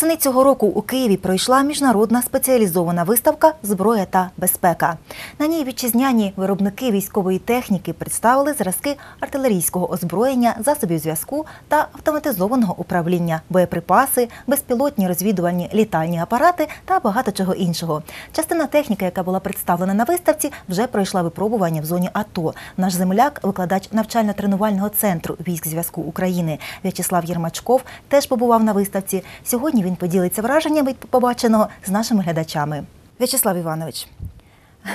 Восени цього року у Києві пройшла міжнародна спеціалізована виставка Зброя та безпека. На ній вітчизняні виробники військової техніки представили зразки артилерійського озброєння, засобів зв'язку та автоматизованого управління, боєприпаси, безпілотні розвідувальні літальні апарати та багато чого іншого. Частина техніки, яка була представлена на виставці, вже пройшла випробування в зоні АТО. Наш земляк, викладач навчально-тренувального центру військ зв'язку України В'ячеслав Єрмачков, теж побував на виставці. Сьогодні він поділиться враженнями побаченого з нашими глядачами. В'ячеслав Іванович,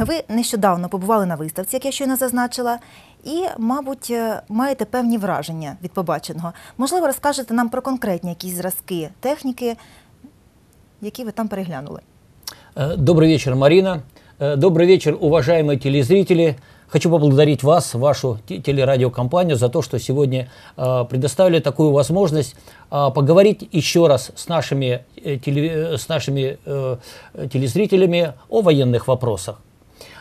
ви нещодавно побували на виставці, як я щойно зазначила, і, мабуть, е, маєте певні враження від побаченого. Можливо, розкажете нам про конкретні якісь зразки техніки, які ви там переглянули. Е, добрий вечер, Маріна. Е, добрий вечір, уважаемые телезрители. Хочу поблагодарить вас, вашу телерадиокомпанию за то, что сегодня э, предоставили такую возможность э, поговорить еще раз с нашими, э, теле, э, с нашими э, телезрителями о военных вопросах.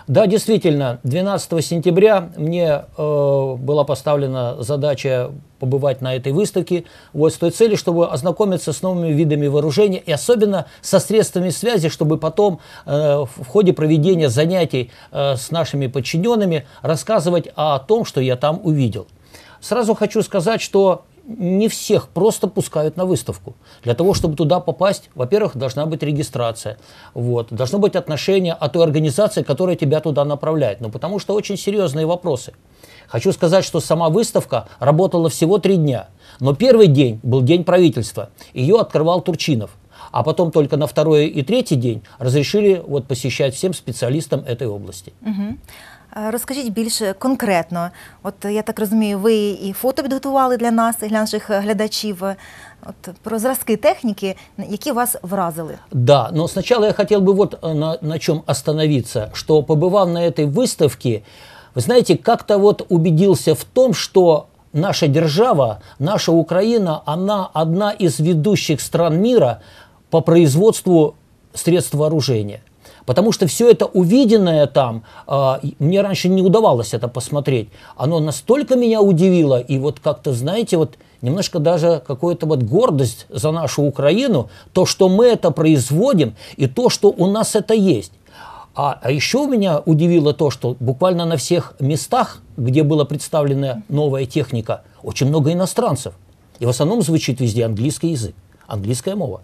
Да, действительно, 12 сентября мне э, была поставлена задача побывать на этой выставке вот с той целью, чтобы ознакомиться с новыми видами вооружения и особенно со средствами связи, чтобы потом э, в ходе проведения занятий э, с нашими подчиненными рассказывать о том, что я там увидел. Сразу хочу сказать, что не всех просто пускают на выставку. Для того, чтобы туда попасть, во-первых, должна быть регистрация. Вот. Должно быть отношение от той организации, которая тебя туда направляет. Ну, потому что очень серьезные вопросы. Хочу сказать, что сама выставка работала всего три дня. Но первый день был день правительства. Ее открывал Турчинов. А потом только на второй и третий день разрешили вот, посещать всем специалистам этой области. Угу. Розкажіть більш конкретно, от я так розумію, ви і фото підготували для нас, і для наших глядачів. От, про зразки техники, які вас вразили. Да, но сначала я хотел бы вот э, на, на чем остановиться, что побывав на этой выставке, вы знаете, как-то вот убедился в том, что наша держава, наша Украина, она одна из ведущих стран мира по производству средств вооружения. Потому что все это увиденное там, а, мне раньше не удавалось это посмотреть, оно настолько меня удивило, и вот как-то, знаете, вот немножко даже какую-то вот гордость за нашу Украину, то, что мы это производим, и то, что у нас это есть. А, а еще меня удивило то, что буквально на всех местах, где была представлена новая техника, очень много иностранцев. И в основном звучит везде английский язык, английская мова.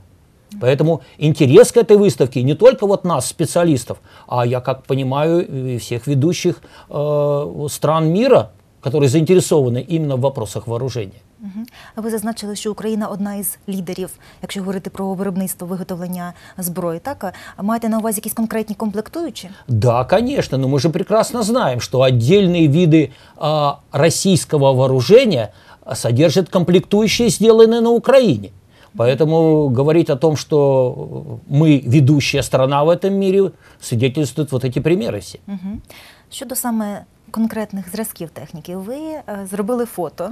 Поэтому интерес к этой выставке не только вот нас, специалистов, а я как понимаю э, всех ведущих э, стран мира, которые заинтересованы именно в вопросах вооружения. вооруження. А ви зазначили, що Україна одна із лідерів, якщо говорити про виробництво виготовлення зброї, так а маєте на увазі якісь конкретні комплектуючі? Да, звісно, но ми ж прекрасно знаємо, що отдельные види а, російського вооружения содержат комплектующие, сделанные на Україні. Поэтому говорить о том, что мы ведущая страна в этом мире, свидетельствуют вот эти примеры все. Угу. Щодо саме конкретних зразків техніки, ви е, зробили фото,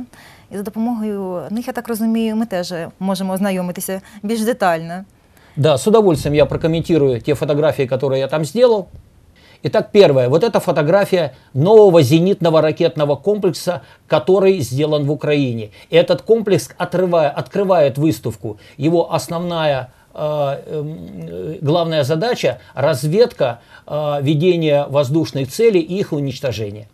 і за допомогою них, я так розумію, ми теж можемо ознайомитися більш детально. Да, с удовольствием я прокомментирую те фотографии, которые я там сделал. Итак, первое. Вот эта фотография нового зенитного ракетного комплекса, который сделан в Украине. И этот комплекс отрывая, открывает выставку. Его основная э, эм, э, главная задача – разведка, э, ведение воздушных целей и их уничтожение.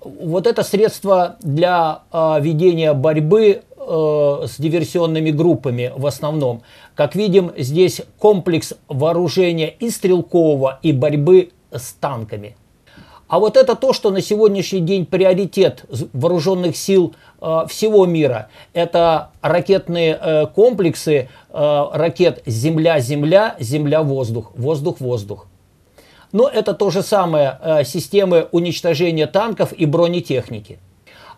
Вот это средство для ведения борьбы с диверсионными группами в основном. Как видим, здесь комплекс вооружения и стрелкового, и борьбы с танками. А вот это то, что на сегодняшний день приоритет вооруженных сил э, всего мира. Это ракетные э, комплексы э, ракет Земля-Земля, Земля-Воздух, Воздух-Воздух. Но это то же самое системы уничтожения танков и бронетехники.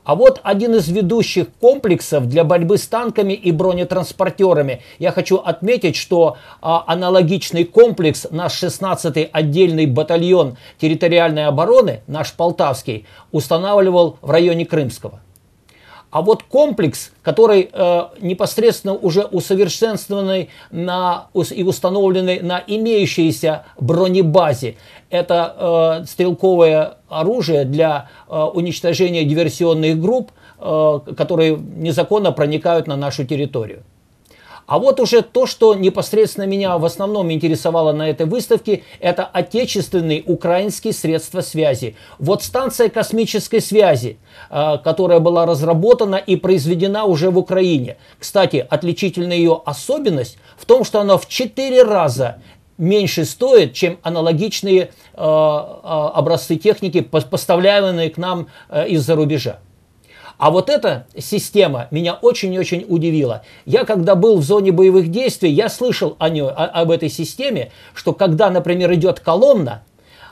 А вот один из ведущих комплексов для борьбы с танками и бронетранспортерами. Я хочу отметить, что а, аналогичный комплекс, наш 16-й отдельный батальон территориальной обороны, наш Полтавский, устанавливал в районе Крымского. А вот комплекс, который э, непосредственно уже усовершенствованный на, и установленный на имеющейся бронебазе, это э, стрелковое оружие для э, уничтожения диверсионных групп, э, которые незаконно проникают на нашу территорию. А вот уже то, что непосредственно меня в основном интересовало на этой выставке, это отечественные украинские средства связи. Вот станция космической связи, а, которая была разработана и произведена уже в Украине. Кстати, отличительная ее особенность в том, что она в 4 раза меньше стоит, чем аналогичные а, а, образцы техники, поставляемые к нам э, из-за рубежа. А вот эта система меня очень-очень удивила. Я когда был в зоне боевых действий, я слышал о ней, о, об этой системе, что когда, например, идет колонна,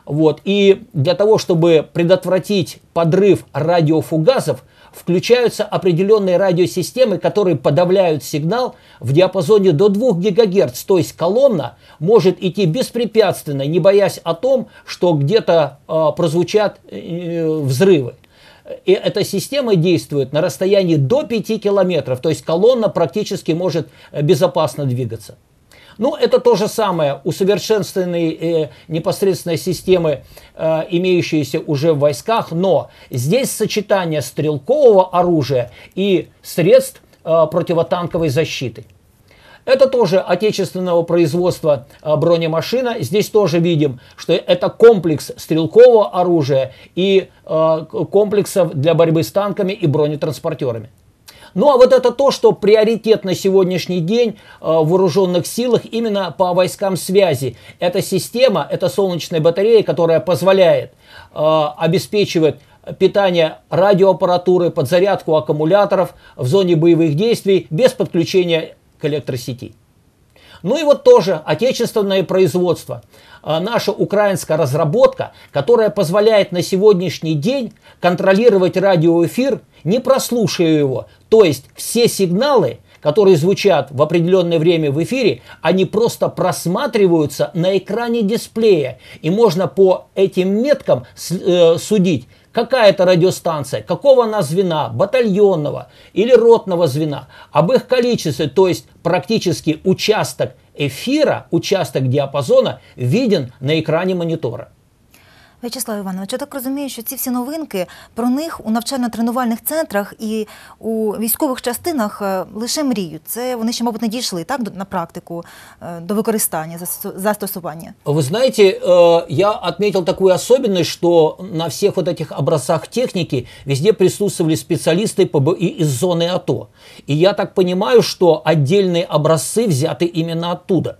вот, и для того, чтобы предотвратить подрыв радиофугасов, включаются определенные радиосистемы, которые подавляют сигнал в диапазоне до 2 ГГц, то есть колонна может идти беспрепятственно, не боясь о том, что где-то э, прозвучат э, взрывы и эта система действует на расстоянии до 5 километров, то есть колонна практически может э, безопасно двигаться. Ну, это то же самое, усовершенствованные э, непосредственно системы, э, имеющиеся уже в войсках, но здесь сочетание стрелкового оружия и средств э, противотанковой защиты. Это тоже отечественного производства а, бронемашина. Здесь тоже видим, что это комплекс стрелкового оружия и а, комплексов для борьбы с танками и бронетранспортерами. Ну а вот это то, что приоритет на сегодняшний день а, в вооруженных силах именно по войскам связи. Это система, это солнечная батарея, которая позволяет, обеспечивать питание радиоаппаратуры, подзарядку аккумуляторов в зоне боевых действий без подключения к электросети. Ну и вот тоже отечественное производство. А, наша украинская разработка, которая позволяет на сегодняшний день контролировать радиоэфир, не прослушивая его. То есть все сигналы, которые звучат в определенное время в эфире, они просто просматриваются на экране дисплея. И можно по этим меткам э, судить, Какая это радиостанция, какого она звена, батальонного или ротного звена, об их количестве, то есть практически участок эфира, участок диапазона виден на экране монитора. В'ячеслав Іванович, я так розумію, що ці всі новинки про них у навчально-тренувальних центрах і у військових частинах е, лише мріють. Це вони ще, мабуть, не дійшли так на практику е, до використання застосування. Ви знаєте, е, я відмітив таку особенность, що на всіх вот этих образцах техники везде присутствовали специалисты із зони АТО. І я так розумію, що віддільні образцы взяты іменно оттуда.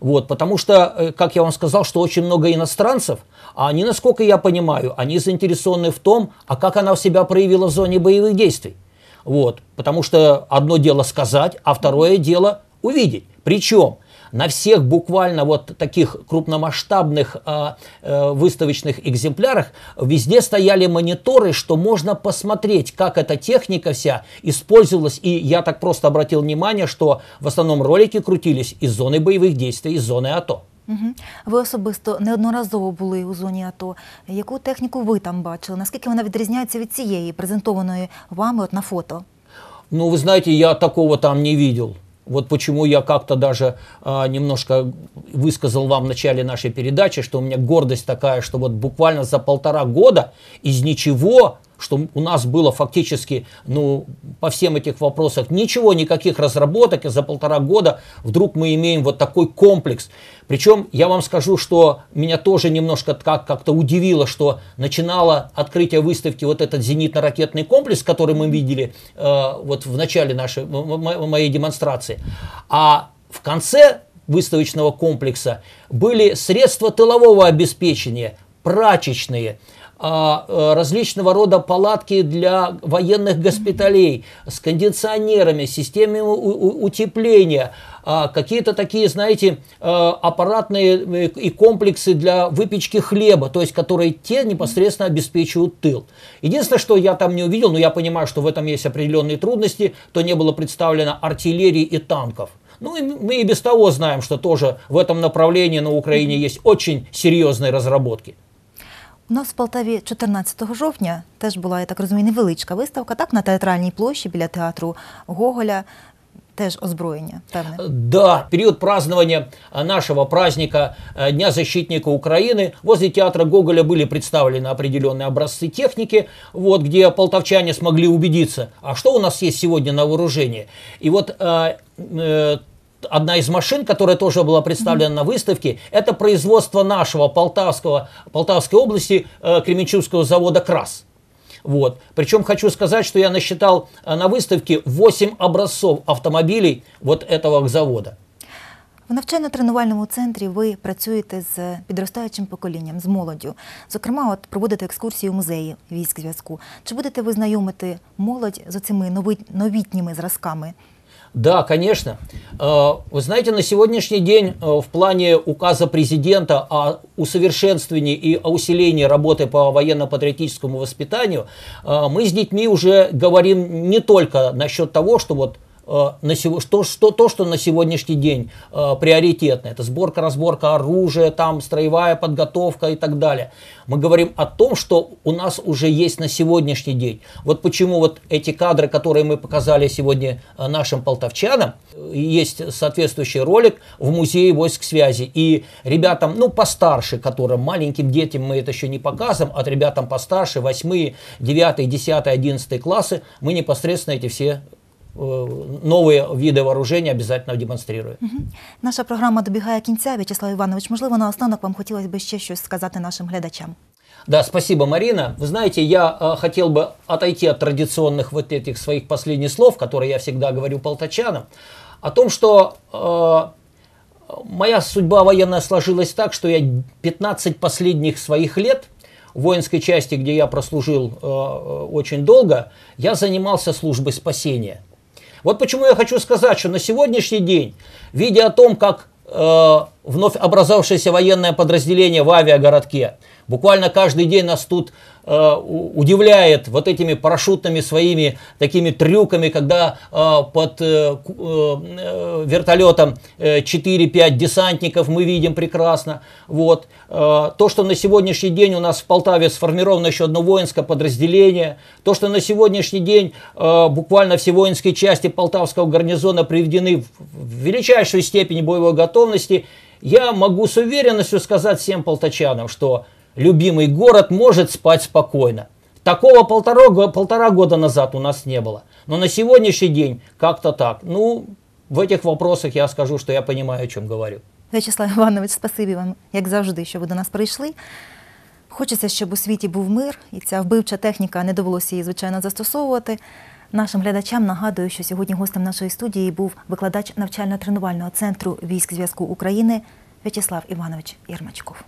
Вот, потому что, э, как я вам сказал, что очень много иностранцев, а они, насколько я понимаю, они заинтересованы в том, а как она себя проявила в зоне боевых действий. Вот, потому что одно дело сказать, а второе дело увидеть. Причем на всех буквально вот таких крупномасштабных э, э, выставочных экземплярах везде стояли мониторы, что можно посмотреть, как эта техника вся использовалась. И я так просто обратил внимание, что в основном ролики крутились из зоны боевых действий, из зоны АТО. Угу. А ви особисто неодноразово були у зоні АТО. Яку техніку ви там бачили? Наскільки вона відрізняється від цієї презентованої вами от на фото? Ну, вы знаете, я такого там не видел. Вот почему я как-то даже э, немножко высказал вам в начале нашей передачи, что у меня гордость такая, что вот буквально за полтора года из ничего что у нас было фактически, ну, по всем этих вопросах ничего, никаких разработок, и за полтора года вдруг мы имеем вот такой комплекс. Причем я вам скажу, что меня тоже немножко как- как-то удивило, что начинало открытие выставки вот этот зенитно-ракетный комплекс, который мы видели э, вот в начале нашей, моей демонстрации, а в конце выставочного комплекса были средства тылового обеспечения, прачечные – а, э, различного рода палатки для военных госпиталей с кондиционерами, системами утепления, а, какие-то такие, знаете, э, аппаратные э, и комплексы для выпечки хлеба, то есть которые те непосредственно обеспечивают тыл. Единственное, что я там не увидел, но я понимаю, что в этом есть определенные трудности, то не было представлено артиллерии и танков. Ну и мы и без того знаем, что тоже в этом направлении на Украине есть очень серьезные разработки. У нас в Полтаві 14 жовтня теж була, я так розумію, невеличка виставка, так, на театральній площі біля театру Гоголя. Теж озброєння, певне. Да, период празднования а, нашего праздника а, Дня защитника Украины. Возле театра Гоголя были представлены определенные образцы техники, вот, где полтавчане смогли убедиться, а что у нас есть сегодня на вооружении. И вот а, э, э, одна из машин, которая тоже была представлена на выставке, это производство нашего Полтавского, Полтавской области э, Кременчугского завода «Крас». Вот. Причем хочу сказать, что я насчитал э, на выставке 8 образцов автомобилей вот этого завода. В навчально-тренувальному центрі ви працюєте з підростаючим поколінням, з молоддю. Зокрема, от проводите екскурсії у музеї військ зв'язку. Чи будете ви знайомити молодь з оцими новітніми зразками да, конечно. Э, вы знаете, на сегодняшний день э, в плане указа президента о усовершенствовании и о усилении работы по военно-патриотическому воспитанию э, мы с детьми уже говорим не только насчет того, что вот Э, на сего, что, что, то, что на сегодняшний день э, приоритетно. Это сборка, разборка оружия, там, строевая подготовка и так далее. Мы говорим о том, что у нас уже есть на сегодняшний день. Вот почему вот эти кадры, которые мы показали сегодня э, нашим полтовчанам, э, есть соответствующий ролик в музее войск связи. И ребятам, ну, постарше, которым маленьким детям мы это еще не показываем, от а ребятам постарше, 8, 9, 10, 11 классы, мы непосредственно эти все Э, новые виды вооружения обязательно демонструє. Угу. Наша програма добігає кінця. В'ячеслав Іванович, можливо, наостанок вам хотілось би ще щось сказати нашим глядачам. Да, спасибо, Марина. Вы знаете, я э, хотел бы отойти от традиционных вот этих своих последних слов, которые я всегда говорю полточанам, о том, что э, моя судьба военная сложилась так, что я 15 последних своих лет в воинской части, где я прослужил э, э очень долго, я занимался службой спасения. Вот почему я хочу сказать, что на сегодняшний день, видя о том, как э, вновь образовавшееся военное подразделение в авиагородке. Буквально каждый день нас тут э, удивляет вот этими парашютными своими такими трюками, когда э, под э, э, э вертолетом 4-5 э, десантников мы видим прекрасно. Вот. Э, то, что на сегодняшний день у нас в Полтаве сформировано еще одно воинское подразделение, то, что на сегодняшний день э, буквально все воинские части Полтавского гарнизона приведены в величайшую степень боевой готовности, я могу с уверенностью сказать всем полточанам, что любимый город может спать спокойно. Такого полтора, полтора года назад у нас не было. Но на сегодняшний день как-то так. Ну, в этих вопросах я скажу, что я понимаю, о чем говорю. Вячеслав Иванович, спасибо вам, як завжди, що ви до нас пришли. Хочеться, чтобы в світі був мир, і ця вбивча техніка не довелося її, звичайно, застосовувати. Нашим глядачам нагадую, що сьогодні гостем нашої студії був викладач навчально-тренувального центру військ зв'язку України В'ячеслав Іванович Ярмачков.